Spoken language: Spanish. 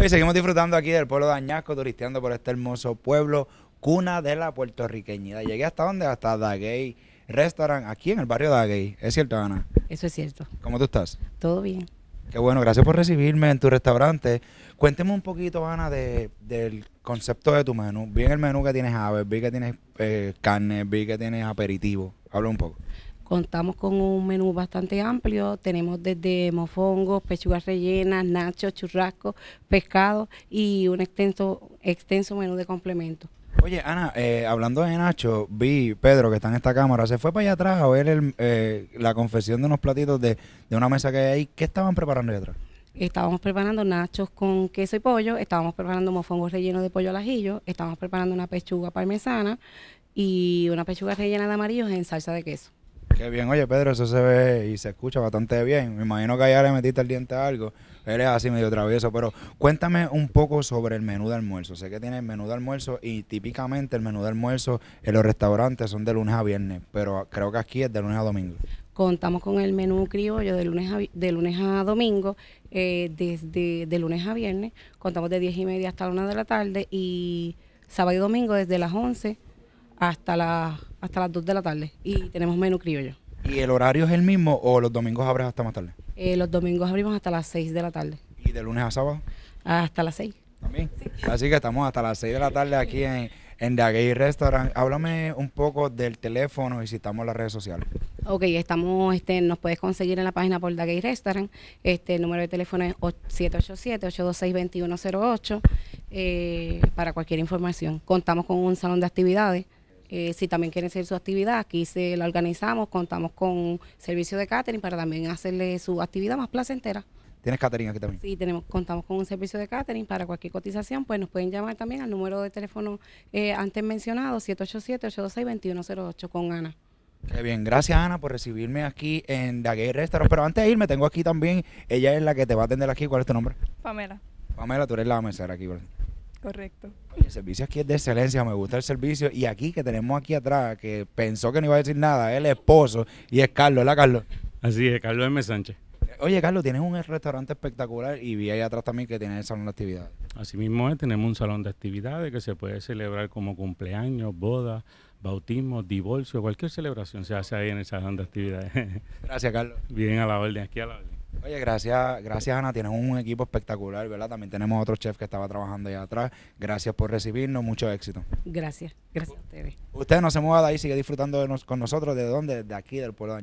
Hoy seguimos disfrutando aquí del pueblo de Añasco, turisteando por este hermoso pueblo, cuna de la puertorriqueñidad. Llegué hasta dónde? Hasta Dagay Restaurant, aquí en el barrio Dagay. ¿Es cierto, Ana? Eso es cierto. ¿Cómo tú estás? Todo bien. Qué bueno, gracias por recibirme en tu restaurante. Cuénteme un poquito, Ana, del concepto de tu menú. Vi en el menú que tienes aves, vi que tienes eh, carne, vi que tienes aperitivo. Habla un poco. Contamos con un menú bastante amplio, tenemos desde mofongos, pechugas rellenas, nachos, churrascos, pescado y un extenso, extenso menú de complementos. Oye, Ana, eh, hablando de Nacho, vi Pedro que está en esta cámara, se fue para allá atrás a ver eh, la confesión de unos platitos de, de una mesa que hay ahí. ¿Qué estaban preparando allá atrás? Estábamos preparando nachos con queso y pollo, estábamos preparando mofongos rellenos de pollo al ajillo, estábamos preparando una pechuga parmesana y una pechuga rellena de amarillos en salsa de queso. Qué bien, oye Pedro, eso se ve y se escucha bastante bien. Me imagino que allá le metiste el diente a algo. Él es así medio travieso, pero cuéntame un poco sobre el menú de almuerzo. Sé que tiene menú de almuerzo y típicamente el menú de almuerzo en los restaurantes son de lunes a viernes, pero creo que aquí es de lunes a domingo. Contamos con el menú criollo de lunes a, de lunes a domingo, eh, desde de lunes a viernes. Contamos de 10 y media hasta la 1 de la tarde y sábado y domingo desde las 11 hasta las hasta las 2 de la tarde y tenemos menú criollo. ¿Y el horario es el mismo o los domingos abres hasta más tarde? Eh, los domingos abrimos hasta las 6 de la tarde. ¿Y de lunes a sábado? Hasta las 6. Así que estamos hasta las 6 de la tarde aquí en, en Restaurant. Háblame un poco del teléfono y si estamos en las redes sociales. Ok, estamos, este, nos puedes conseguir en la página por The Restaurant. Este, el número de teléfono es 787-826-2108 eh, para cualquier información. Contamos con un salón de actividades eh, si también quieren hacer su actividad, aquí se la organizamos, contamos con servicio de catering para también hacerle su actividad más placentera. ¿Tienes catering aquí también? Sí, tenemos, contamos con un servicio de catering. Para cualquier cotización, pues nos pueden llamar también al número de teléfono eh, antes mencionado, 787-826-2108 con Ana. Qué bien, gracias Ana por recibirme aquí en Daguerre Restaurant. Pero antes de irme, tengo aquí también, ella es la que te va a atender aquí. ¿Cuál es tu nombre? Pamela. Pamela, tú eres la mesera aquí, ¿verdad? Correcto. El servicio aquí es de excelencia, me gusta el servicio. Y aquí que tenemos aquí atrás, que pensó que no iba a decir nada, es el esposo y es Carlos, ¿la Carlos? Así es, Carlos M. Sánchez. Oye, Carlos, tienes un restaurante espectacular y vi ahí atrás también que tienes el salón de actividades. Así mismo es, tenemos un salón de actividades que se puede celebrar como cumpleaños, bodas, bautismo, divorcio, cualquier celebración se hace ahí en el salón de actividades. Gracias, Carlos. Bien a la orden, aquí a la orden. Oye, gracias, gracias Ana, tienes un equipo espectacular, ¿verdad? También tenemos otro chef que estaba trabajando allá atrás. Gracias por recibirnos, mucho éxito. Gracias, gracias a ustedes. Usted no se mueva de ahí, sigue disfrutando con nosotros, ¿de dónde? De aquí, del Pueblo